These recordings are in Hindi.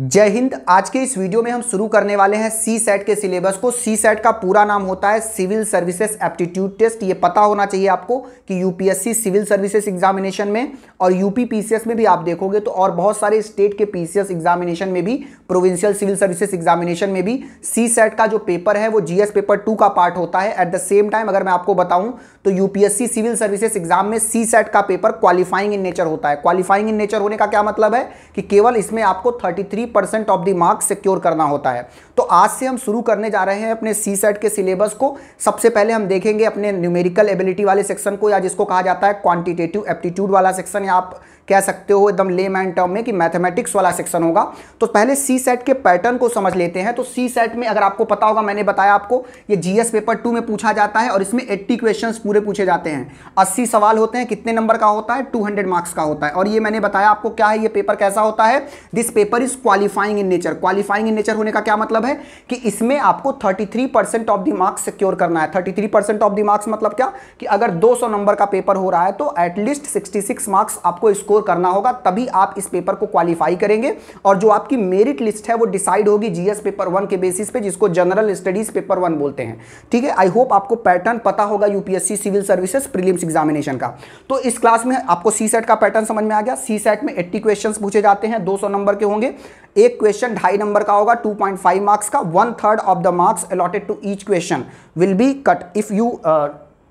जय हिंद आज के इस वीडियो में हम शुरू करने वाले हैं सी सेट के सिलेबस को सी सेट का पूरा नाम होता है सिविल सर्विसेज एप्टीट्यूड टेस्ट ये पता होना चाहिए आपको कि यूपीएससी सिविल सर्विसेज एग्जामिनेशन में और यूपी पीसीएस में भी आप देखोगे तो और बहुत सारे स्टेट के पीसीएस एग्जामिनेशन में भी प्रोविंशियल सिविल सर्विसेज एग्जामिनेशन में भी सी सेट का जो पेपर है वो जीएस पेपर टू का पार्ट होता है एट द सेम टाइम अगर मैं आपको बताऊं तो यूपीएससी सिविल सर्विसेज एग्जाम में सी सेट का पेपर क्वालिफाइंग इन नेचर होता है क्वालिफाइंग इन नेचर होने का क्या मतलब है कि केवल इसमें आपको 33 percent of the marks secure करना होता है तो आज से हम शुरू करने जा रहे हैं अपने सी सेट के सिलेबस को सबसे पहले हम देखेंगे अपने न्यूमेरिकल एबिलिटी वाले सेक्शन को या जिसको कहा जाता है क्वांटिटेटिव एप्टीट्यूड वाला सेक्शन या आप कह सकते हो एकदम ले मैन टर्म में कि मैथमेटिक्स वाला सेक्शन होगा तो पहले सी सेट के पैटर्न को समझ लेते हैं तो सी सेट में अगर आपको पता होगा मैंने बताया आपको ये जीएस पेपर टू में पूछा जाता है और इसमें एट्टी क्वेश्चन पूरे पूछे जाते हैं अस्सी सवाल होते हैं कितने नंबर का होता है टू मार्क्स का होता है और ये मैंने बताया आपको क्या है ये पेपर कैसा होता है this paper is qualifying in nature qualifying in nature होने का क्या मतलब है कि इसमें आपको thirty of the marks secure करना है थर्टी ऑफ द मार्क्स मतलब क्या कि अगर दो नंबर का पेपर हो रहा है तो एटलीस्ट सिक्स मार्क्स आपको स्कोर स्कोर करना होगा तभी आप इस पेपर को क्वालिफाई करेंगे और जो आपकी मेरिट लिस्ट है वो डिसाइड होगी जीएस पेपर वन के बेसिस पे जिसको जनरल स्टडीज पेपर वन बोलते हैं ठीक है आई होप आपको पैटर्न पता होगा UPSC civil services prelims examination का तो इस क्लास में आपको सी सेट का पैटर्न समझ में आ गया सी सेट में एट्टी क्वेश्चन पूछे जाते हैं दो नंबर के होंगे एक क्वेश्चन ढाई नंबर का होगा 2.5 मार्क्स का one third of the marks allotted to each question will be cut if you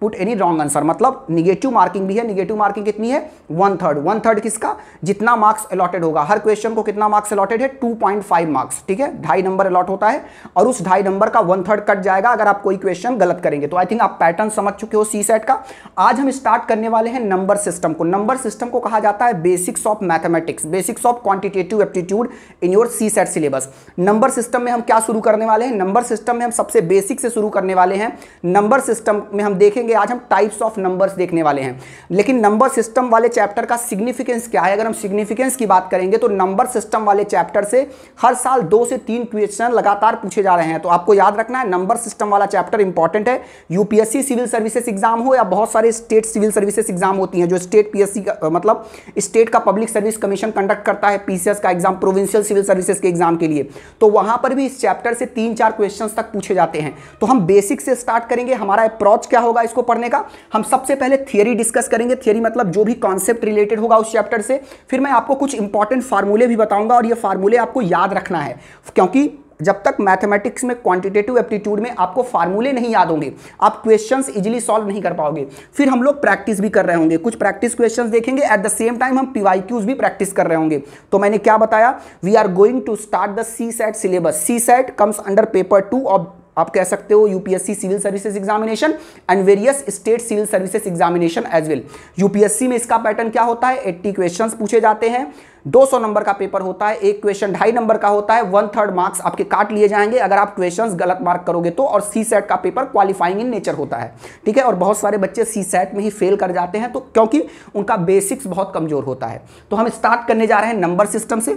put any wrong answer मतलब निगेटिव मार्किंग भी है निगेटिव मार्किंग कितनी है वन थर्ड वन थर्ड किसका जितना मार्क्स अलॉटेड होगा हर क्वेश्चन को कितना मार्क्स अलॉटेड है टू पॉइंट फाइव मार्क्स ठीक है ढाई नंबर अलॉट होता है और उस ढाई नंबर का वन थर्ड कट जाएगा अगर आप कोई क्वेश्चन गलत करेंगे तो आई थिंक आप पैटर्न समझ चुके हो सी सेट का आज हम स्टार्ट करने वाले हैं नंबर सिस्टम को नंबर सिस्टम को कहा जाता है basics of mathematics basics of quantitative aptitude in your CSAT syllabus number system में हम क्या शुरू करने वाले हैं नंबर सिस्टम में हम सबसे बेसिक से शुरू करने वाले हैं नंबर सिस्टम में हम देखेंगे देखेंगे आज हम टाइप्स ऑफ नंबर्स देखने वाले हैं लेकिन नंबर सिस्टम वाले चैप्टर का सिग्निफिकेंस क्या है अगर हम सिग्निफिकेंस की बात करेंगे तो नंबर सिस्टम वाले चैप्टर से हर साल दो से तीन क्वेश्चन लगातार पूछे जा रहे हैं तो आपको याद रखना है नंबर सिस्टम वाला चैप्टर इंपॉर्टेंट है यूपीएससी सिविल सर्विसेज एग्जाम हो या बहुत सारे स्टेट सिविल सर्विसेज एग्जाम होती हैं जो स्टेट पीएससी का मतलब स्टेट का पब्लिक सर्विस कमीशन कंडक्ट करता है पीसीएस का एग्जाम प्रोविंशियल सिविल सर्विसेज के एग्जाम के लिए तो वहां पर भी इस चैप्टर से तीन चार क्वेश्चन तक पूछे जाते हैं तो हम बेसिक से स्टार्ट करेंगे हमारा अप्रोच क्या होगा इसको इसको पढ़ने का हम सबसे पहले थियरी डिस्कस करेंगे थियरी मतलब जो भी कॉन्सेप्ट रिलेटेड होगा उस चैप्टर से फिर मैं आपको कुछ इंपॉर्टेंट फार्मूले भी बताऊंगा और ये फार्मूले आपको याद रखना है क्योंकि जब तक मैथमेटिक्स में क्वांटिटेटिव एप्टीट्यूड में आपको फार्मूले नहीं याद होंगे आप क्वेश्चंस इजीली सॉल्व नहीं कर पाओगे फिर हम लोग प्रैक्टिस भी कर रहे होंगे कुछ प्रैक्टिस क्वेश्चंस देखेंगे एट द सेम टाइम हम पीवाईक्यूज भी प्रैक्टिस कर रहे होंगे तो मैंने क्या बताया we are going to start the CSAT syllabus CSAT comes under paper two of आप कह सकते हो UPSC civil services examination and various state civil services examination as well UPSC में इसका पैटर्न क्या होता है एट्टी क्वेश्चन पूछे जाते हैं 200 नंबर का पेपर होता है एक क्वेश्चन ढाई नंबर का होता है वन थर्ड मार्क्स आपके काट लिए जाएंगे अगर आप क्वेश्चंस गलत मार्क करोगे तो और सी सेट का पेपर क्वालिफाइंग इन नेचर होता है ठीक है और बहुत सारे बच्चे सी सेट में ही फेल कर जाते हैं तो क्योंकि उनका बेसिक्स बहुत कमजोर होता है तो हम स्टार्ट करने जा रहे हैं नंबर सिस्टम से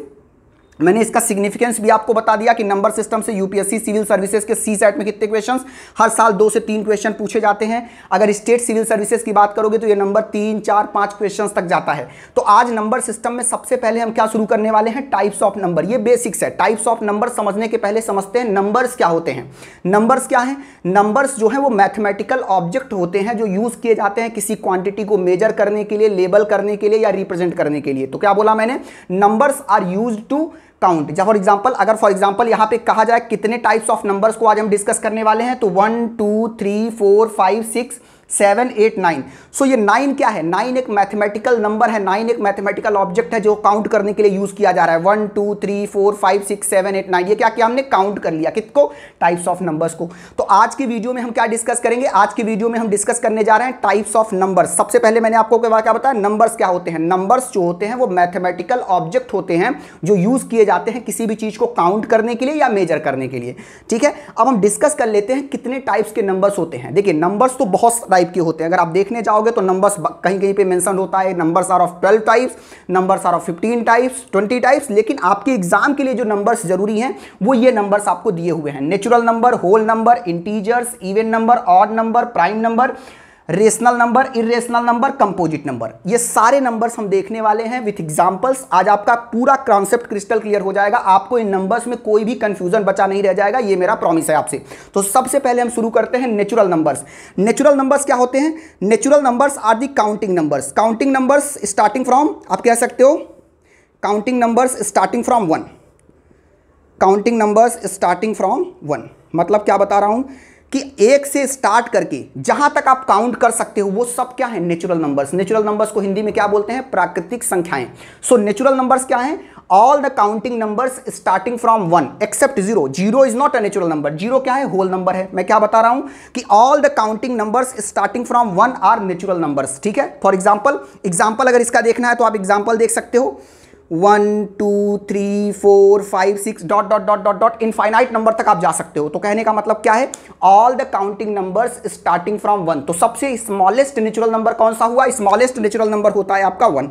मैंने इसका सिग्निफिकेंस भी आपको बता दिया कि नंबर सिस्टम से यूपीएससी सिविल सर्विसेज के सी सेट में कितने क्वेश्चंस हर साल दो से तीन क्वेश्चन पूछे जाते हैं अगर स्टेट सिविल सर्विसेज की बात करोगे तो ये नंबर तीन चार पाँच क्वेश्चन तक जाता है तो आज नंबर सिस्टम में सबसे पहले हम क्या शुरू करने वाले हैं टाइप्स ऑफ नंबर ये बेसिक्स है टाइप्स ऑफ नंबर समझने के पहले समझते हैं नंबर्स क्या होते हैं नंबर्स क्या हैं नंबर्स जो हैं वो मैथमेटिकल ऑब्जेक्ट होते हैं जो यूज़ किए जाते हैं किसी क्वांटिटी को मेजर करने के लिए लेबल करने के लिए या रिप्रेजेंट करने के लिए तो क्या बोला मैंने numbers are use to count जब फॉर एग्जाम्पल अगर फॉर एग्जाम्पल यहाँ पे कहा जाए कितने टाइप्स ऑफ नंबर्स को आज हम डिस्कस करने वाले हैं तो one two three four five six seven eight nine so ये नाइन क्या है नाइन एक मैथमेटिकल नंबर है नाइन एक मैथमेटिकल ऑब्जेक्ट है जो काउंट करने के लिए यूज किया जा रहा है one two three four five six seven eight nine ये क्या किया हमने काउंट कर लिया कितको टाइप्स ऑफ नंबर्स को तो आज की वीडियो में हम क्या डिस्कस करेंगे आज की वीडियो में हम डिस्कस करने जा रहे हैं टाइप्स ऑफ नंबर सबसे पहले मैंने आपको क्या बताया नंबर्स क्या होते हैं नंबर्स जो होते हैं वो मैथमेटिकल ऑब्जेक्ट होते हैं जो यूज किए जाते हैं किसी भी चीज को काउंट करने के लिए या मेजर करने के लिए ठीक है अब हम डिस्कस कर लेते हैं कितने टाइप्स के नंबर्स होते हैं देखिए नंबर्स तो बहुत टाइप के होते हैं अगर आप देखने जाओगे तो नंबर्स कहीं कहीं पे मेंशन होता है numbers are of twelve types numbers are of 15 types 20 types लेकिन आपके एग्जाम के लिए जो नंबर्स जरूरी हैं वो ये नंबर्स आपको दिए हुए हैं natural number whole number integers even number odd number prime number rational number irrational number composite number ये सारे नंबर्स हम देखने वाले हैं विथ एग्जांपल्स आज आपका पूरा कॉन्सेप्ट क्रिस्टल क्लियर हो जाएगा आपको इन नंबर्स में कोई भी कंफ्यूजन बचा नहीं रह जाएगा ये मेरा प्रॉमिस है आपसे तो सबसे पहले हम शुरू करते हैं नेचुरल नंबर्स नेचुरल नंबर्स क्या होते हैं natural numbers are the counting numbers counting numbers starting from आप कह सकते हो counting numbers starting from one counting numbers starting from one मतलब क्या बता रहा हूं कि एक से स्टार्ट करके जहां तक आप काउंट कर सकते हो वो सब क्या है नेचुरल नंबर्स नेचुरल नंबर्स को हिंदी में क्या बोलते हैं प्राकृतिक संख्याएं सो नेचुरल नंबर्स क्या है all the counting numbers starting from one except zero zero is not a natural number zero क्या है होल नंबर है मैं क्या बता रहा हूं कि all the counting numbers starting from one are natural numbers ठीक है फॉर एग्जाम्पल एग्जाम्पल अगर इसका देखना है तो आप एग्जाम्पल देख सकते हो one two three four five six dot dot dot dot dot infinite number तक आप जा सकते हो तो कहने का मतलब क्या है all the counting numbers starting from one तो सबसे स्मॉलेस्ट नेचुरल नंबर कौन सा हुआ स्मॉलेस्ट नेचुरल नंबर होता है आपका वन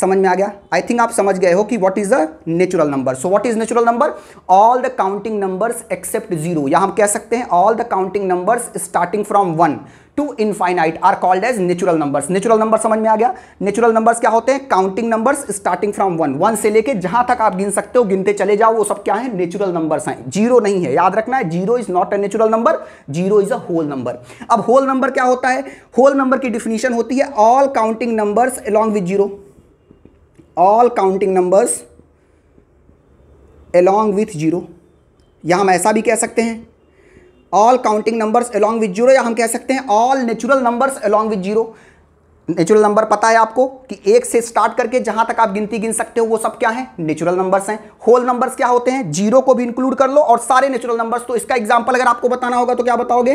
समझ में आ गया आई थिंक आप समझ गए हो कि what is the natural number so what is natural number all the counting number except zero या हम कह सकते हैं all the counting number starting from one to infinite are called as natural number natural number समझ में आ गया नेचुरल नंबर क्या होते हैं counting number starting from one one से लेके जहां तक आप गिन सकते हो गिनते चले जाओ वो सब क्या है नेचुरल नंबर हैं जीरो नहीं है याद रखना है zero is not a natural number zero is a whole number अब होल नंबर क्या होता है होल नंबर की डिफिनीशन होती है all counting number along with zero all counting numbers along with zero या हम ऐसा भी कह सकते हैं all counting numbers along with zero या हम कह सकते हैं all natural numbers along with zero natural number पता है आपको कि एक से स्टार्ट करके जहां तक आप गिनती गिन सकते हो वो सब क्या है नेचुरल नंबर्स हैं होल नंबर्स क्या होते हैं जीरो को भी इंक्लूड कर लो और सारे नेचुरल नंबर्स तो इसका एग्जाम्पल अगर आपको बताना होगा तो क्या बताओगे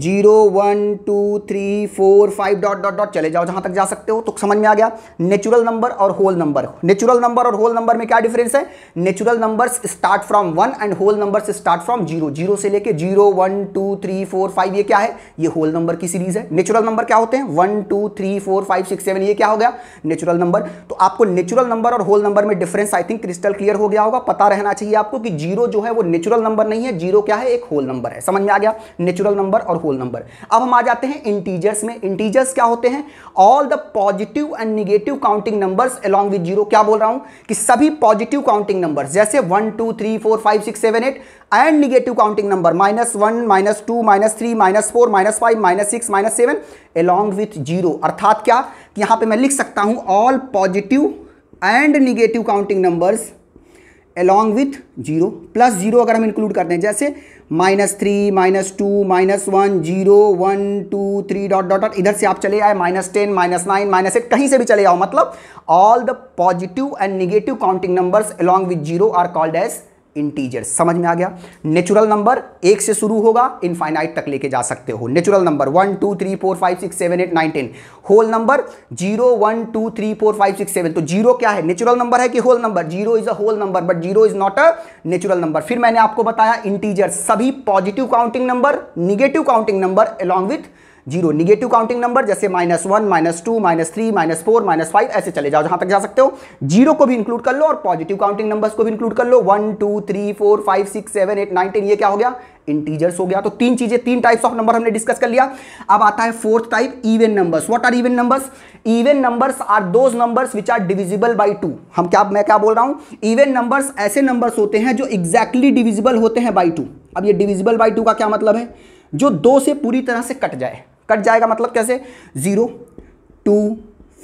zero one two three four five dot dot dot चले जाओ जहां तक जा सकते हो तो समझ में आ गया नेचुरल नंबर और होल नंबर नेचुरल नंबर और होल नंबर में क्या डिफरेंस है natural numbers start from one and whole numbers start from zero zero से लेके zero one two three four five ये क्या है ये होल नंबर की सीरीज है नेचुरल नंबर क्या होते हैं one two three four five six seven ये क्या हो गया नेचुरल नंबर तो आपको नेचुरल नंबर और होल नंबर में difference I think crystal clear हो गया होगा पता रहना चाहिए आपको कि जीरो जो है वो नेचुरल नंबर नहीं है जीरो क्या है एक होल नंबर है समझ में आ गया नेचुरल नंबर और होल नंबर अब हम आ जाते हैं इंटीजर्स में इंटीजर्स क्या होते हैं all the positive and negative counting numbers along with zero क्या बोल रहा हूं कि सभी पॉजिटिव काउंटिंग नंबर्स जैसे one two three four five six seven eight and negative counting number minus one minus two minus three minus four minus five minus six minus seven along with zero अर्थात क्या कि यहां पे मैं लिख सकता हूं all positive and negative counting numbers along with zero plus zero अगर हम इंक्लूड करते हैं जैसे minus three minus two minus one zero one two three dot dot dot इधर से आप चले आए minus ten minus nine minus eight कहीं से भी चले आओ मतलब all the positive and negative counting numbers along with zero are called as integer समझ में आ गया नेचुरल नंबर एक से शुरू होगा इनफाइनाइट तक लेके जा सकते हो natural number one two three four five six seven eight nine ten whole number zero one two three four five six seven तो जीरो क्या है नेचुरल नंबर है कि whole number zero is a whole number but zero is not a natural number फिर मैंने आपको बताया इंटीजर सभी positive counting number negative counting number along with zero negative counting number जैसे minus one minus two minus three minus four minus five ऐसे चले जाओ जहां तक जा सकते हो जीरो को भी इंक्लूड कर लो और पॉजिटिव काउंटिंग नंबर्स को भी इंक्लूड कर लो one two three four five six seven eight nine ten ये क्या हो गया इंटीजर्स हो गया तो तीन चीजें तीन टाइप्स ऑफ नंबर हमने डिस्कस कर लिया अब आता है fourth type even numbers what are even numbers even numbers are those numbers which are divisible by two हम क्या मैं क्या बोल रहा हूं इवन नंबर्स ऐसे नंबर्स होते हैं जो एग्जैक्टली डिविजिबल होते हैं बाई टू अब ये डिविजिबल बाई टू का क्या मतलब है जो दो से पूरी तरह से कट जाए कट जाएगा मतलब कैसे zero two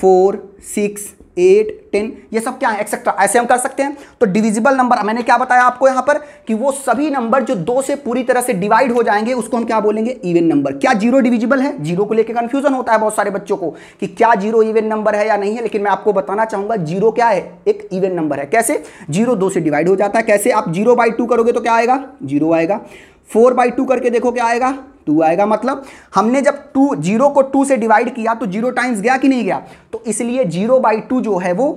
four six eight ten ये सब क्या है एक्सेट्रा ऐसे हम कर सकते हैं तो डिविजिबल नंबर मैंने क्या बताया आपको यहां पर कि वो सभी नंबर जो दो से पूरी तरह से डिवाइड हो जाएंगे उसको हम क्या बोलेंगे इवन नंबर क्या जीरो डिविजिबल है जीरो को लेकर कंफ्यूजन होता है बहुत सारे बच्चों को कि क्या जीरो इवन नंबर है या नहीं है लेकिन मैं आपको बताना चाहूंगा जीरो क्या है एक इवन नंबर है कैसे जीरो दो से डिवाइड हो जाता है कैसे आप जीरो बाई टू करोगे तो क्या आएगा जीरो आएगा फोर बाई टू करके देखो क्या आएगा टू आएगा मतलब हमने जब टू जीरो को टू से डिवाइड किया तो जीरो टाइम्स गया कि नहीं गया तो इसलिए जीरो बाई टू जो है वो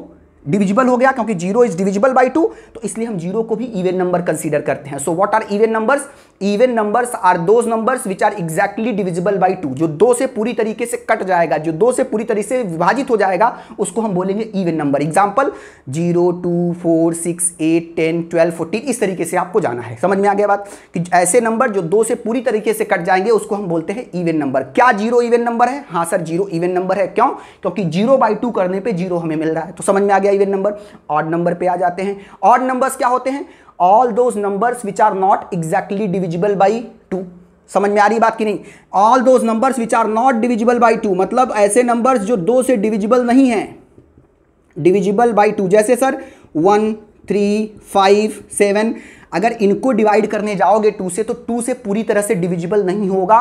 डिविजिबल हो गया क्योंकि zero is divisible by two तो इसलिए हम जीरो को भी इवेन नंबर कंसीडर करते हैं so what are even numbers even numbers are those numbers which are exactly divisible by two जो दो से पूरी तरीके से कट जाएगा जो दो से पूरी तरीके से विभाजित हो जाएगा उसको हम बोलेंगे even number example zero two four six eight ten twelve fourteen इस तरीके से आपको जाना है समझ में आ गया बात कि ऐसे नंबर जो दो से पूरी तरीके से कट जाएंगे उसको हम बोलते हैं इवन नंबर क्या जीरो इवेन नंबर है हाँ सर जीरो इवेन नंबर है क्यों क्योंकि जीरो बाई टू करने पर जीरो हमें मिल रहा है तो समझ में आ गया या इवन नंबर ऑड नंबर पे आ जाते हैं ऑड नंबर्स क्या होते हैं all those numbers which are not exactly divisible by two समझ में आ रही बात की नहीं all those numbers which are not divisible by two मतलब ऐसे नंबर्स जो दो से डिविजिबल नहीं है डिविजिबल बाई टू जैसे sir one three five seven अगर इनको डिवाइड करने जाओगे टू से तो टू से पूरी तरह से डिविजिबल नहीं होगा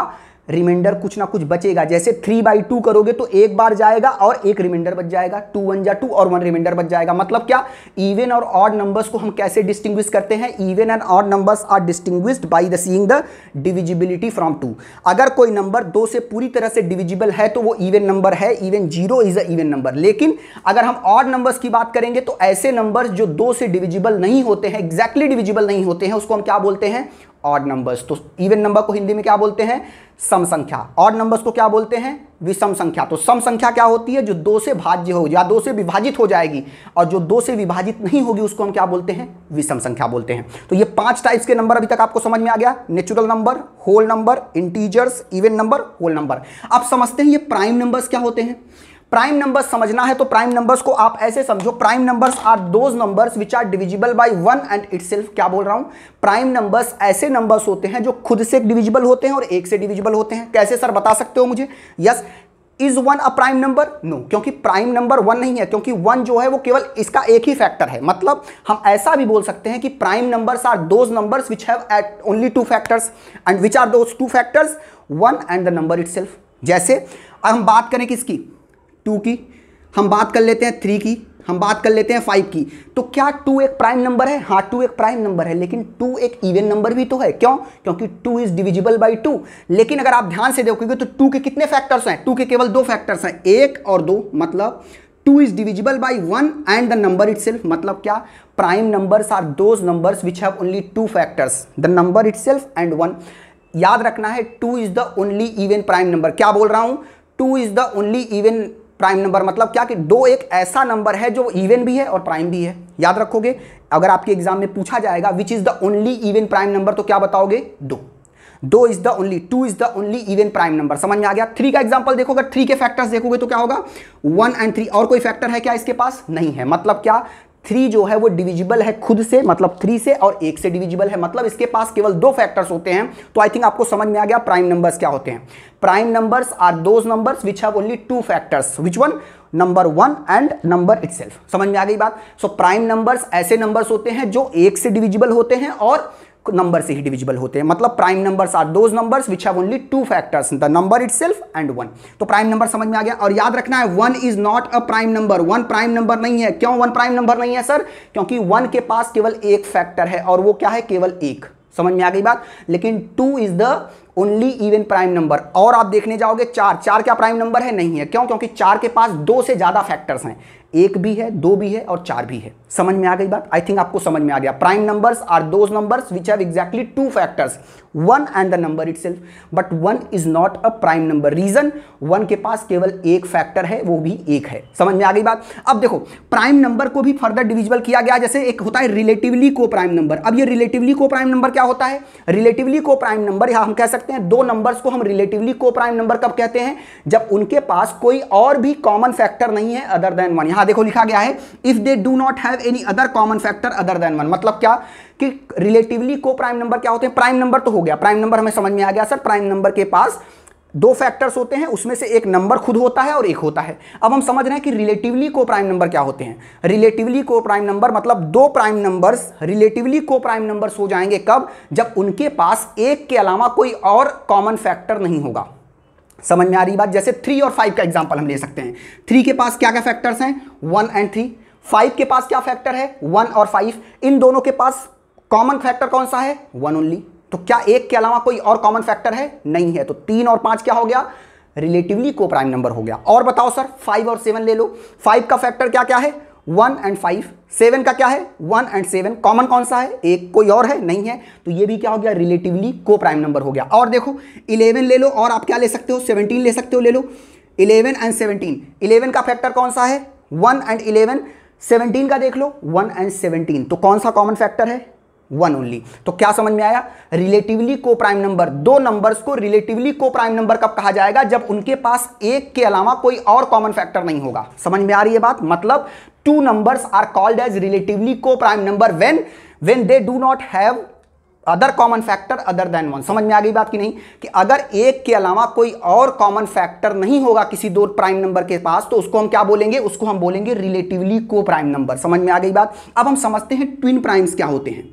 रिमाइंडर कुछ ना कुछ बचेगा जैसे थ्री बाई टू करोगे तो एक बार जाएगा और एक रिमाइंडर बच जाएगा टू वन जा टू और वन रिमाइंडर बच जाएगा मतलब क्या इवन और ऑड नंबर्स को हम कैसे डिस्टिंग करते हैं even and odd numbers are distinguish by the seeing the divisibility from two अगर कोई नंबर दो से पूरी तरह से डिविजिबल है तो वो इवन नंबर है even zero is a even number लेकिन अगर हम ऑड नंबर्स की बात करेंगे तो ऐसे नंबर जो दो से डिविजिबल नहीं होते हैं एग्जैक्टली exactly डिविजिबल नहीं होते हैं उसको हम क्या बोलते हैं ऑड नंबर्स तो इवन नंबर को हिंदी में क्या बोलते हैं सम संख्या ऑड नंबर्स को क्या बोलते हैं विषम संख्या तो सम संख्या क्या होती है जो दो से भाज्य हो या दो से विभाजित हो जाएगी और जो दो से विभाजित नहीं होगी उसको हम क्या बोलते हैं विषम संख्या बोलते हैं तो ये पांच टाइप्स के नंबर अभी तक आपको समझ में आ गया natural number whole number integers even number whole number आप समझते हैं ये प्राइम नंबर्स क्या होते हैं प्राइम नंबर्स समझना है तो प्राइम नंबर्स को आप ऐसे समझो prime numbers are those numbers which are divisible by one and itself क्या बोल रहा हूं प्राइम नंबर्स ऐसे नंबर्स होते हैं जो खुद से डिविजिबल होते हैं और एक से डिविजिबल होते हैं कैसे सर बता सकते हो मुझे yes is one a prime number no क्योंकि प्राइम नंबर वन नहीं है क्योंकि वन जो है वो केवल इसका एक ही फैक्टर है मतलब हम ऐसा भी बोल सकते हैं कि prime numbers are those numbers which have at only two factors and which are those two factors one and the number it जैसे अब हम बात करें किसकी टू की हम बात कर लेते हैं थ्री की हम बात कर लेते हैं फाइव की तो क्या टू एक प्राइम नंबर है हाँ टू एक प्राइम नंबर है लेकिन टू एक इवन नंबर भी तो है क्यों क्योंकि two is divisible by two लेकिन अगर आप ध्यान से देखोगे तो टू के कितने फैक्टर्स हैं टू के केवल दो फैक्टर्स हैं एक और दो मतलब two is divisible by one and the number itself मतलब क्या prime numbers are those numbers which have only two factors the number itself and one याद रखना है two is the only even prime number क्या बोल रहा हूं two is the only even prime number मतलब क्या कि दो एक ऐसा नंबर है जो इवन भी है और प्राइम भी है याद रखोगे अगर आपके एग्जाम में पूछा जाएगा which is the only even prime number तो क्या बताओगे दो दो is the only two is the only even prime number समझ में आ गया थ्री का एग्जाम्पल देखो अगर थ्री के फैक्टर्स देखोगे तो क्या होगा वन एंड थ्री और कोई फैक्टर है क्या इसके पास नहीं है मतलब क्या थ्री जो है वो डिविजिबल है खुद से मतलब थ्री से और एक से डिविजिबल है मतलब इसके पास केवल दो फैक्टर्स होते हैं तो आई थिंक आपको समझ में आ गया प्राइम नंबर्स क्या होते हैं prime numbers are those numbers which have only two factors which one number one and number it समझ में आ गई बात सो प्राइम नंबर्स ऐसे नंबर्स होते हैं जो एक से डिविजिबल होते हैं और नंबर से ही डिविजिबल होते हैं मतलब prime numbers are those numbers which have only two factors the number itself and one तो प्राइम नंबर समझ में आ गया और याद रखना है one is not a prime number one prime number नहीं है क्यों वन प्राइम नंबर नहीं है सर क्योंकि वन के पास केवल एक फैक्टर है और वो क्या है केवल एक समझ में आ गई बात लेकिन two is the only even prime number और आप देखने जाओगे चार चार क्या प्राइम नंबर है नहीं है क्यों क्योंकि चार के पास दो से ज़्यादा फैक्टर्स हैं एक भी है दो भी है और चार भी है समझ में आ गई बात आई थिंक आपको समझ में आ गया prime numbers are those numbers which have exactly two factors one and the number it but one is not a prime number reason one के पास केवल एक फैक्टर है वो भी एक है समझ में आ गई बात अब देखो प्राइम नंबर को भी फर्दर डिविजिबल किया गया जैसे एक होता है रिलेटिवली को प्राइम नंबर अब ये रिलेटिवली को प्राइम नंबर क्या होता है रिलेटिवली को प्राइम नंबर या हम कह सकते हैं दो नंबर को हम रिलेटिवली को प्राइम नंबर कब कहते हैं जब उनके पास कोई और भी कॉमन फैक्टर नहीं है अदर देन वन यहां देखो लिखा गया है if they do not have any other common factor other than one मतलब क्या कि रिलेटिवली को प्राइम नंबर क्या होते हैं प्राइम नंबर तो हो गया प्राइम नंबर हमें समझ में आ गया सर प्राइम नंबर के पास दो फैक्टर्स होते हैं उसमें से एक नंबर खुद होता है और एक होता है अब हम समझ रहे हैं कि रिलेटिवली को प्राइम नंबर क्या होते हैं रिलेटिवली को प्राइम नंबर मतलब दो prime numbers relatively coprime numbers हो जाएंगे कब जब उनके पास एक के अलावा कोई और कॉमन फैक्टर नहीं होगा समझ में आ रही बात जैसे थ्री और फाइव का एग्जाम्पल हम ले सकते हैं थ्री के पास क्या क्या फैक्टर्स हैं वन एंड थ्री फाइव के पास क्या फैक्टर है वन और फाइव इन दोनों के पास कॉमन फैक्टर कौन सा है वन ओनली तो क्या एक के अलावा कोई और कॉमन फैक्टर है नहीं है तो तीन और पांच क्या हो गया रिलेटिवली को प्राइम नंबर हो गया और बताओ सर फाइव और सेवन ले लो फाइव का फैक्टर क्या क्या है वन एंड फाइव सेवन का क्या है वन एंड सेवन कॉमन कौन सा है एक कोई और है नहीं है तो ये भी क्या हो गया रिलेटिवली को प्राइम नंबर हो गया और देखो इलेवन ले लो और आप क्या ले सकते हो सेवनटीन ले सकते हो ले लो इलेवन एंड सेवनटीन इलेवन का फैक्टर कौन सा है वन एंड इलेवन सेवनटीन का देख लो वन एंड सेवनटीन तो कौन सा कॉमन फैक्टर है वन ओनली तो क्या समझ में आया रिलेटिवली को प्राइम नंबर दो नंबर्स को रिलेटिवली को प्राइम नंबर कब कहा जाएगा जब उनके पास एक के अलावा कोई और कॉमन फैक्टर नहीं होगा समझ में आ रही है बात मतलब two numbers are called as relatively coprime number when when they do not have other common factor other than one समझ में आ गई बात की नहीं कि अगर एक के अलावा कोई और कॉमन फैक्टर नहीं होगा किसी दो प्राइम नंबर के पास तो उसको हम क्या बोलेंगे उसको हम बोलेंगे रिलेटिवली को प्राइम नंबर समझ में आ गई बात अब हम समझते हैं ट्विन प्राइम्स क्या होते हैं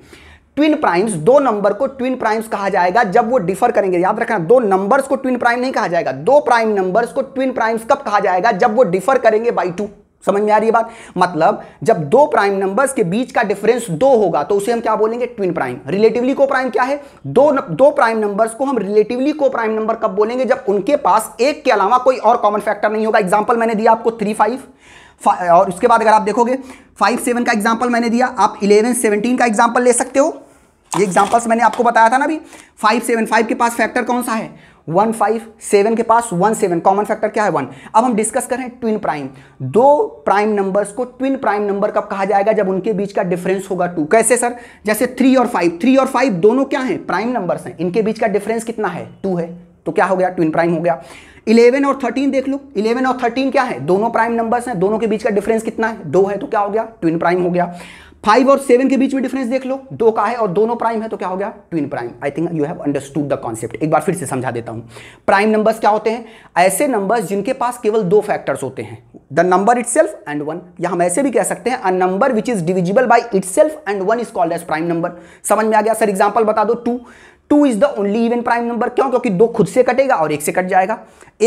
ट्विन प्राइम्स दो नंबर को ट्विन प्राइम्स कहा जाएगा जब वो डिफर करेंगे याद रखना दो नंबर्स को ट्विन प्राइम नहीं कहा जाएगा दो प्राइम नंबर्स को ट्विन प्राइम्स कब कहा जाएगा जब वो डिफर करेंगे बाई टू समझ में आ रही है बात मतलब जब दो प्राइम नंबर्स के बीच का डिफरेंस दो होगा तो उसे हम क्या बोलेंगे twin prime relatively coprime क्या है दो न, दो प्राइम नंबर्स को हम रिलेटिवली को प्राइम नंबर कब बोलेंगे जब उनके पास एक के अलावा कोई और कॉमन फैक्टर नहीं होगा एग्जाम्पल मैंने दिया आपको थ्री फाइव और उसके बाद अगर आप देखोगे फाइव सेवन का एग्जाम्पल मैंने दिया आप इलेवन सेवनटीन का एग्जाम्पल ले सकते हो ये एग्जाम्पल्स मैंने आपको बताया था ना अभी फाइव सेवन फाइव के पास फैक्टर कौन सा है वन फाइव सेवन के पास वन सेवन कॉमन फैक्टर क्या है वन अब हम डिस्कस कर रहे हैं ट्विन प्राइम दो प्राइम नंबर्स को ट्विन प्राइम नंबर कब कहा जाएगा जब उनके बीच का डिफरेंस होगा टू कैसे सर जैसे थ्री और फाइव थ्री और फाइव दोनों क्या हैं प्राइम नंबर्स हैं इनके बीच का डिफरेंस कितना है टू है तो क्या हो गया ट्विन प्राइम हो गया इलेवन और थर्टीन देख लो इलेवन और थर्टीन क्या है दोनों प्राइम नंबर्स हैं दोनों के बीच का डिफरेंस कितना है दो है तो क्या हो गया ट्विन प्राइम हो गया फाइव और सेवन के बीच में डिफरेंस देख लो दो का है और दोनों प्राइम है तो क्या हो गया twin prime I think you have understood the concept एक बार फिर से समझा देता हूं प्राइम नंबर्स क्या होते हैं ऐसे नंबर्स जिनके पास केवल दो फैक्टर्स होते हैं the number itself and one या हम ऐसे भी कह सकते हैं a number which is divisible by itself and one is called as prime number समझ में आ गया सर एग्जाम्पल बता दो two two is the only even prime number क्यों क्योंकि दो खुद से कटेगा और एक से कट जाएगा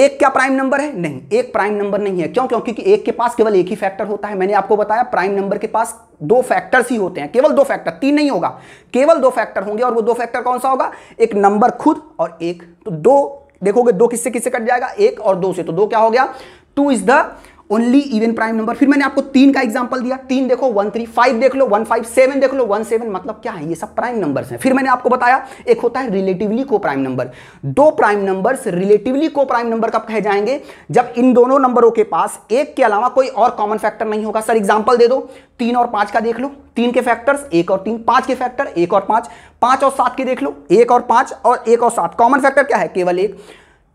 एक क्या प्राइम नंबर है नहीं एक प्राइम नंबर नहीं है क्यों क्योंकि एक के पास केवल एक ही फैक्टर होता है मैंने आपको बताया प्राइम नंबर के पास दो फैक्टर्स ही होते हैं केवल दो फैक्टर तीन नहीं होगा केवल दो फैक्टर होंगे और वो दो फैक्टर कौन सा होगा एक नंबर खुद और एक तो दो देखोगे दो किससे किससे कट जाएगा एक और दो से तो दो क्या हो गया two is the only even prime number फिर मैंने आपको तीन का एग्जाम्पल दिया तीन देखो वन थ्री फाइव देख लो वन फाइव सेवन देख लो वन सेवन मतलब क्या है ये सब प्राइम नंबर्स हैं फिर मैंने आपको बताया एक होता है रिलेटिवली को प्राइम नंबर दो prime numbers relatively coprime number कब कहे जाएंगे जब इन दोनों नंबरों के पास एक के अलावा कोई और कॉमन फैक्टर नहीं होगा सर एग्जाम्पल दे दो तीन और पांच का देख लो तीन के फैक्टर्स एक और तीन पांच के फैक्टर एक और पांच पांच और सात के देख लो एक और पांच और एक और सात कॉमन फैक्टर क्या है केवल एक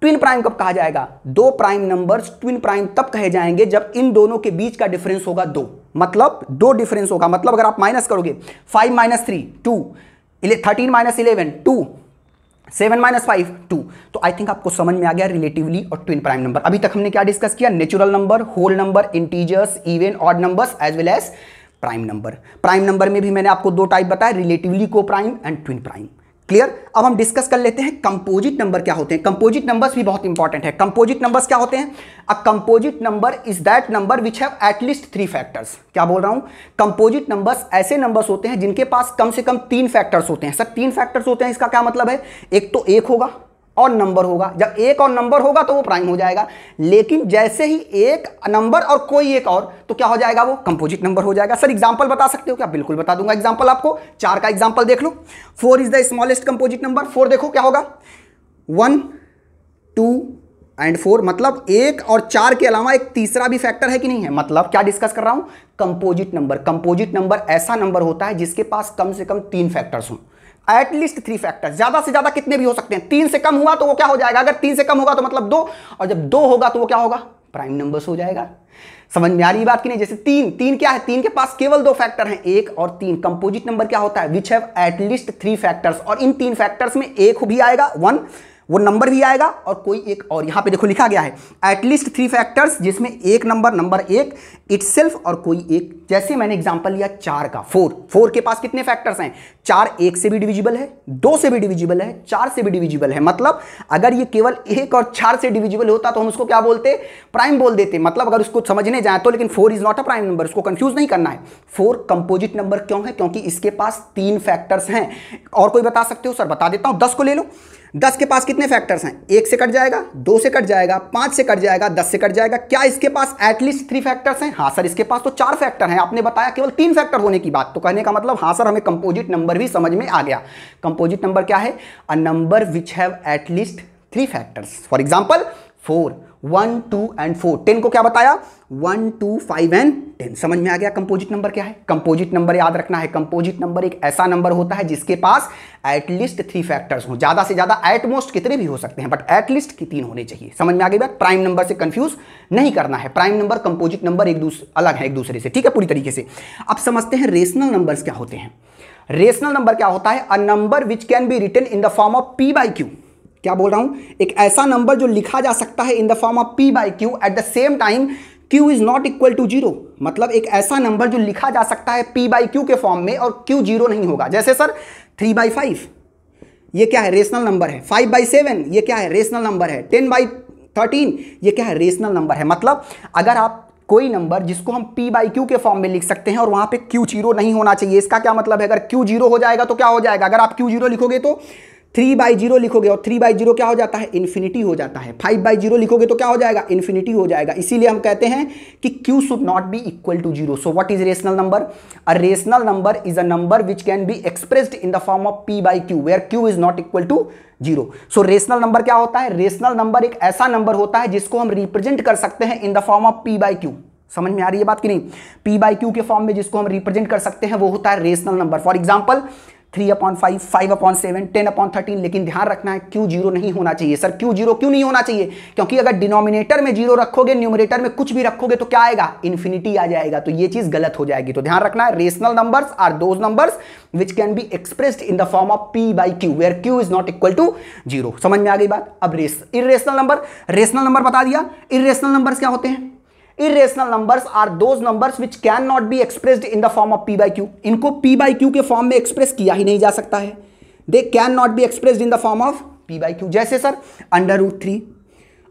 ट्विन प्राइम कब कहा जाएगा दो प्राइम नंबर्स ट्विन प्राइम तब कहे जाएंगे जब इन दोनों के बीच का डिफरेंस होगा दो मतलब दो डिफरेंस होगा मतलब अगर आप माइनस करोगे five minus three two thirteen minus eleven two seven minus five two तो आई थिंक आपको समझ में आ गया रिलेटिवली और ट्विन प्राइम नंबर अभी तक हमने क्या डिस्कस किया natural number whole number integers even odd numbers as well as prime number prime number में भी मैंने आपको दो टाइप बताया relatively coprime and twin prime clear अब हम डिस्कस कर लेते हैं कंपोजिट नंबर क्या होते हैं कंपोजिट नंबर्स भी बहुत इंपॉर्टेंट है कंपोजिट नंबर्स क्या होते हैं a composite number is that number which have at least three factors क्या बोल रहा हूं कंपोजिट नंबर्स ऐसे नंबर्स होते हैं जिनके पास कम से कम तीन फैक्टर्स होते हैं सर तीन फैक्टर्स होते हैं इसका क्या मतलब है एक तो एक होगा और नंबर होगा जब एक और नंबर होगा तो वो प्राइम हो जाएगा लेकिन जैसे ही एक नंबर और कोई एक और तो क्या हो जाएगा वो कंपोजिट नंबर हो जाएगा सर एग्जाम्पल बता सकते हो क्या बिल्कुल बता दूंगा एग्जाम्पल आपको चार का एग्जाम्पल देख लो four is the smallest composite number four देखो क्या होगा वन टू एंड फोर मतलब एक और चार के अलावा एक तीसरा भी फैक्टर है कि नहीं है मतलब क्या डिस्कस कर रहा हूं कंपोजिट नंबर कंपोजिट नंबर ऐसा नंबर होता है जिसके पास कम से कम तीन फैक्टर्स हों एटलीस्ट थ्री फैक्टर ज्यादा से ज्यादा कितने भी हो सकते हैं तीन से कम हुआ तो वो क्या हो जाएगा अगर तीन से कम होगा तो मतलब दो और जब दो होगा तो वो क्या होगा प्राइम नंबर्स हो जाएगा समझ में आ रही बात की नहीं जैसे तीन तीन क्या है तीन के पास केवल दो फैक्टर हैं एक और तीन कंपोजिट नंबर क्या होता है which have at least three factors और इन तीन फैक्टर्स में एक भी आएगा वन वो नंबर भी आएगा और कोई एक और यहाँ पे देखो लिखा गया है एटलीस्ट थ्री फैक्टर्स जिसमें एक नंबर नंबर एक इट और कोई एक जैसे मैंने एग्जाम्पल लिया चार का फोर फोर के पास कितने फैक्टर्स हैं चार एक से भी डिविजिबल है दो से भी डिविजिबल है चार से भी डिविजिबल है मतलब अगर ये केवल एक और चार से डिविजिबल होता तो हम उसको क्या बोलते प्राइम बोल देते मतलब अगर उसको समझने जाए तो लेकिन four is not a prime number उसको कंफ्यूज नहीं करना है फोर कंपोजिट नंबर क्यों है क्योंकि इसके पास तीन फैक्टर्स हैं और कोई बता सकते हो सर बता देता हूँ दस को ले लो दस के पास कितने फैक्टर्स हैं एक से कट जाएगा दो से कट जाएगा पांच से कट जाएगा दस से कट जाएगा क्या इसके पास एटलीस्ट थ्री फैक्टर्स हैं हाँ सर इसके पास तो चार फैक्टर हैं आपने बताया केवल तीन फैक्टर होने की बात तो कहने का मतलब हाँ सर हमें कंपोजिट नंबर भी समझ में आ गया कंपोजिट नंबर क्या है a number which have at least three factors for example four one two and four ten को क्या बताया one two five and ten समझ में आ गया कंपोजिट नंबर क्या है कंपोजिट नंबर याद रखना है कंपोजिट नंबर एक ऐसा नंबर होता है जिसके पास एटलीस्ट थ्री फैक्टर्स हो ज़्यादा से ज़्यादा एटमोस्ट कितने भी हो सकते हैं बट एटलीस्ट की तीन होने चाहिए समझ में आ गई बात प्राइम नंबर से कंफ्यूज नहीं करना है प्राइम नंबर कंपोजिट नंबर एक दूसरे अलग है एक दूसरे से ठीक है पूरी तरीके से अब समझते हैं रेशनल नंबर क्या होते हैं रेशनल नंबर क्या होता है a number which can be return in the form of p by q क्या बोल रहा हूं एक ऐसा नंबर जो लिखा जा सकता है in the form of p by q at the same time q is not equal to zero मतलब एक ऐसा नंबर जो लिखा जा सकता है पी बाई क्यू के फॉर्म में और क्यू जीरो नहीं होगा जैसे सर थ्री बाई फाइव ये क्या है रेशनल नंबर है फाइव बाई सेवन ये क्या है रेशनल नंबर है टेन बाई थर्टीन ये क्या है रेशनल नंबर है मतलब अगर आप कोई नंबर जिसको हम p बाई क्यू के फॉर्म में लिख सकते हैं और वहां पे q जीरो नहीं होना चाहिए इसका क्या मतलब है अगर q जीरो हो जाएगा तो क्या हो जाएगा अगर आप q जीरो लिखोगे तो थ्री बाई जीरो लिखोगे और थ्री बाई जीरो क्या हो जाता है इन्फिनिटी हो जाता है फाइव बाई जीरो लिखोगे तो क्या हो जाएगा इन्फिनिटी हो जाएगा इसीलिए हम कहते हैं कि q should not be equal to zero so what is rational number a rational number is a number which can be expressed in the form of p by q where q is not equal to zero so rational number क्या होता है रेशनल नंबर एक ऐसा नंबर होता है जिसको हम रिप्रेजेंट कर सकते हैं in the form of p by q समझ में आ रही है बात कि नहीं पी बाई क्यू के फॉर्म में जिसको हम रिप्रेजेंट कर सकते हैं वो होता है rational number for example three upon five five upon seven ten upon thirteen लेकिन ध्यान रखना है क्यू जीरो नहीं होना चाहिए सर क्यू जीरो क्यों नहीं होना चाहिए क्योंकि अगर डिनोमिनेटर में जीरो रखोगे न्यूमिनेटर में कुछ भी रखोगे तो क्या आएगा इन्फिनिटी आ जाएगा तो ये चीज गलत हो जाएगी तो ध्यान रखना है rational number are those number which can be expressed in the form of p by q where q is not equal to zero समझ में आ गई बात अब रेस इेशनल नंबर रेशनल नंबर बता दिया इेशनल नंबर क्या होते हैं irrational number are those number which can not be expressed in the form of p by q इनको पी बाई क्यू के फॉर्म में एक्सप्रेस किया ही नहीं जा सकता है they can not be express in the form of p by q जैसे sir under root three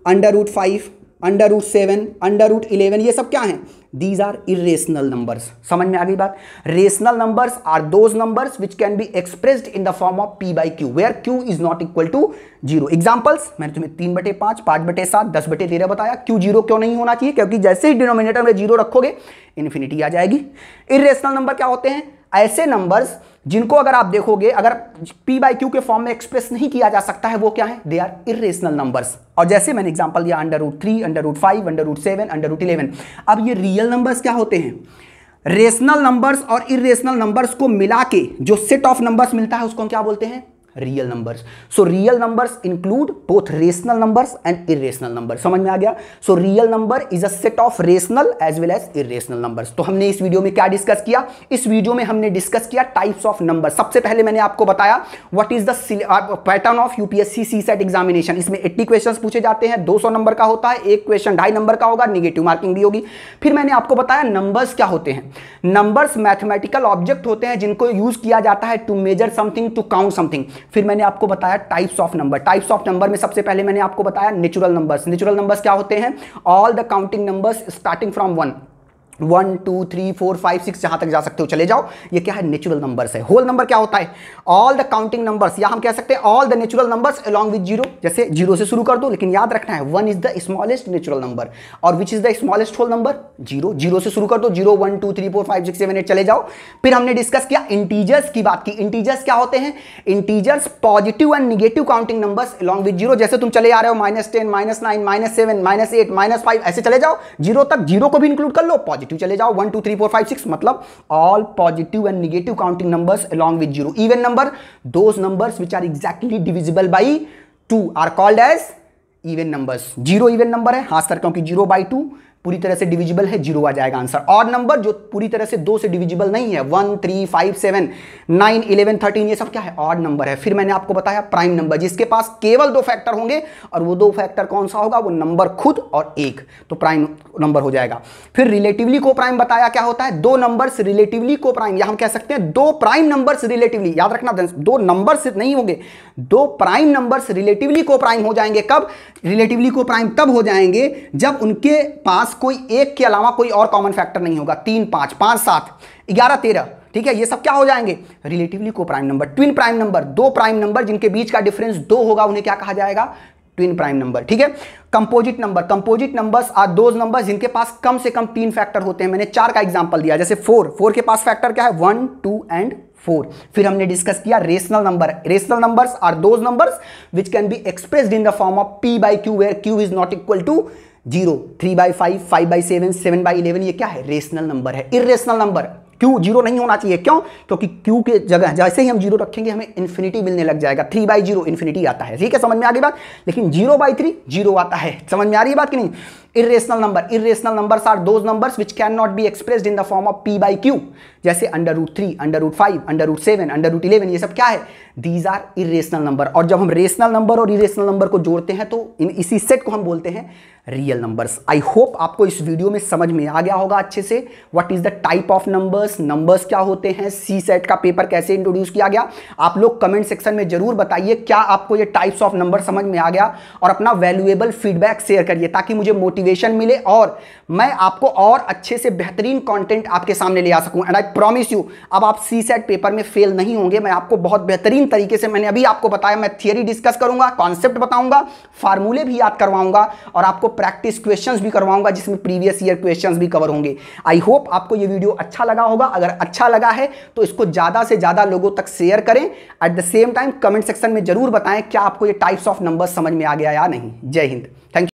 under root five under root seven under root eleven ये सब क्या है दीज आर इरेशनल नंबर्स समझ में आ गई बात rational numbers are those numbers which can be expressed in the form of p by q where q is not equal to zero examples मैंने तुम्हें तीन बटे पांच पांच बटे सात दस बटे तेरह बताया क्यू जीरो क्यों नहीं होना चाहिए क्योंकि जैसे ही डिनोमिनेटर में जीरो रखोगे इन्फिनिटी आ जाएगी इरेशनल नंबर क्या होते हैं ऐसे नंबर्स जिनको अगर आप देखोगे अगर पी बाई क्यू के फॉर्म में एक्सप्रेस नहीं किया जा सकता है वो क्या है दे आर इरेशनल नंबर्स और जैसे मैंने एग्जाम्पल दिया under root three under root five under root seven under root eleven अब ये रियल नंबर्स क्या होते हैं रेशनल नंबर्स और इरेशनल नंबर्स को मिला के जो सेट ऑफ नंबर्स मिलता है उसको हम क्या बोलते हैं real numbers so real numbers include both rational numbers and irrational number समझ में आ गया so real number is a set of rational as well as irrational numbers तो हमने इस वीडियो में क्या डिस्कस किया इस वीडियो में हमने डिस्कस किया टाइप्स ऑफ नंबर सबसे पहले मैंने आपको बताया what is the pattern of UPSC CSAT examination इसमें एट्टी क्वेश्चन पूछे जाते हैं दो नंबर का होता है एक क्वेश्चन ढाई नंबर का होगा निगेटिव मार्किंग भी होगी फिर मैंने आपको बताया नंबर्स क्या होते हैं नंबर्स मैथमेटिकल ऑब्जेक्ट होते हैं जिनको यूज किया जाता है to measure something to count something फिर मैंने आपको बताया types of number types of number में सबसे पहले मैंने आपको बताया नेचुरल नंबर्स नेचुरल नंबर्स क्या होते हैं all the counting numbers starting from one one two three four five six जहां तक जा सकते हो चले जाओ ये क्या है नेचुरल नंबर्स है होल नंबर क्या होता है ऑल द काउंटिंग नंबर्स या हम कह सकते हैं all the natural numbers along with zero जैसे जीरो से शुरू कर दो लेकिन याद रखना है one is the smallest natural number और which is the smallest whole number zero zero से शुरू कर दो zero one two three four five six seven eight चले जाओ फिर हमने डिस्कस किया इंटीजर्स की बात की इंटीजर्स क्या होते हैं integers positive and negative counting numbers along with zero जैसे तुम चले आ रहे हो minus ten minus nine minus seven minus eight minus five ऐसे चले जाओ जीरो तक जीरो को भी इंक्लूड कर लो पॉजिटिव पॉजिटिव चले जाओ one two three four five six मतलब all positive and negative counting number along with zero even number those number which are exactly divisible by two are called as even numbers zero even number है हाँ सर क्योंकि जीरो बाई टू पूरी तरह से डिविजिबल है जीरो आ जाएगा आंसर और नंबर जो पूरी तरह से दो से डिविजिबल नहीं है one three five seven nine eleven thirteen ये सब क्या है ऑड नंबर है फिर मैंने आपको बताया प्राइम नंबर जिसके पास केवल दो फैक्टर होंगे और वो दो फैक्टर कौन सा होगा वो नंबर खुद और एक तो प्राइम नंबर हो जाएगा फिर रिलेटिवली को प्राइम बताया क्या होता है दो नंबर रिलेटिवली को प्राइम या हम कह सकते हैं दो प्राइम नंबर रिलेटिवली याद रखना दो नंबर नहीं होंगे दो prime number relatively coprime हो जाएंगे कब रिलेटिवली को प्राइम तब हो जाएंगे जब उनके पास कोई एक के अलावा कोई और कॉमन फैक्टर नहीं होगा तीन पांच पांच सात ग्यारह तेरह ठीक है ये सब क्या हो जाएंगे relatively coprime number twin prime number दो प्राइम नंबर जिनके बीच का डिफरेंस दो होगा उन्हें क्या कहा जाएगा ट्विन प्राइम नंबर ठीक है composite number composite numbers are those number जिनके पास कम से कम तीन फैक्टर होते हैं मैंने चार का एग्जाम्पल दिया जैसे फोर फोर के पास फैक्टर क्या है वन टू एंड फोर फिर हमने डिस्कस किया rational number rational numbers are those numbers which can be expressed in the form of p by q where q is not equal to zero three by five five by seven seven by eleven ये क्या है रेशनल नंबर है इरेशनल नंबर क्यू जीरो नहीं होना चाहिए क्यों क्योंकि क्यू के जगह जैसे ही हम जीरो रखेंगे हमें इन्फिनिटी मिलने लग जाएगा थ्री बाई जीरो इन्फिनिटी आता है ठीक है समझ में आ गई बात लेकिन जीरो बाई थ्री जीरो आता है समझ में आ रही है बात कि नहीं number irrational number are are number which can not be expressed in the form of p by q जैसे under root three under root five under root seven under root eleven ये सब क्या है दीज आर इेशनल नंबर और जब हम रेशनल नंबर और इेशनल नंबर को जोड़ते हैं तो इन इसी सेट को हम बोलते हैं रियल नंबर्स आई होप आपको इस वीडियो में समझ में आ गया होगा अच्छे से what is the type of numbers numbers क्या होते हैं सी सेट का पेपर कैसे इंट्रोड्यूस किया गया आप लोग कमेंट सेक्शन में जरूर बताइए क्या आपको ये टाइप्स ऑफ नंबर समझ में आ गया और अपना वैल्यूएबल फीडबैक शेयर करिए ताकि मुझे मोटिव मोटिवेशन मिले और मैं आपको और अच्छे से बेहतरीन कंटेंट आपके सामने ले आ सकूं एंड आई प्रॉमिस यू अब आप सी सेट पेपर में फेल नहीं होंगे मैं आपको बहुत बेहतरीन तरीके से मैंने अभी आपको बताया मैं थियरी डिस्कस करूंगा कॉन्सेप्ट बताऊंगा फार्मूले भी याद करवाऊंगा और आपको प्रैक्टिस क्वेश्चन भी करवाऊंगा जिसमें प्रीवियस ईयर क्वेश्चन भी कवर होंगे आई होप आपको ये वीडियो अच्छा लगा होगा अगर अच्छा लगा है तो इसको ज़्यादा से ज़्यादा लोगों तक शेयर करें at the same time comment section में जरूर बताएं क्या आपको ये टाइप्स ऑफ नंबर समझ में आ गया या नहीं जय हिंद थैंक